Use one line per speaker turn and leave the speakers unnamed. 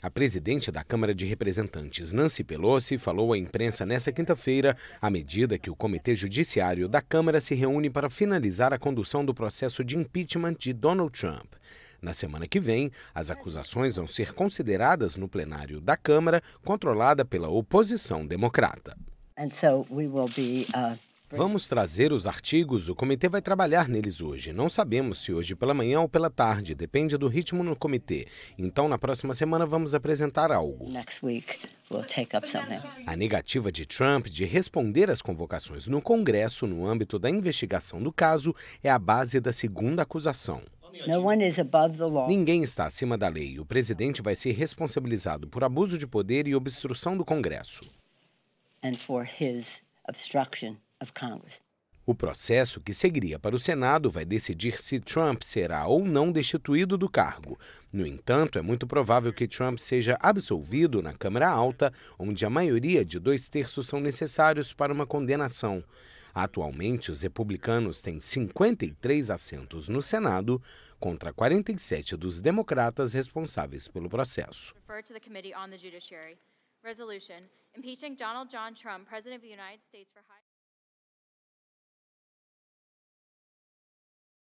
A presidente da Câmara de Representantes, Nancy Pelosi, falou à imprensa nesta quinta-feira, à medida que o Comitê Judiciário da Câmara se reúne para finalizar a condução do processo de impeachment de Donald Trump. Na semana que vem, as acusações vão ser consideradas no plenário da Câmara, controlada pela oposição democrata. And so we will be, uh... Vamos trazer os artigos, o comitê vai trabalhar neles hoje. Não sabemos se hoje pela manhã ou pela tarde, depende do ritmo no comitê. Então, na próxima semana, vamos apresentar algo. A negativa de Trump de responder às convocações no Congresso no âmbito da investigação do caso é a base da segunda acusação. Ninguém está acima da lei. O presidente vai ser responsabilizado por abuso de poder e obstrução do Congresso. And for his obstruction of Congress. O processo que seguiria para o Senado vai decidir se Trump será ou não destituído do cargo. No entanto, é muito provável que Trump seja absolvido na Câmara Alta, onde a maioria de dois terços são necessários para uma condenação. Atualmente, os republicanos têm 53 assentos no Senado contra 47 dos democratas responsáveis pelo processo.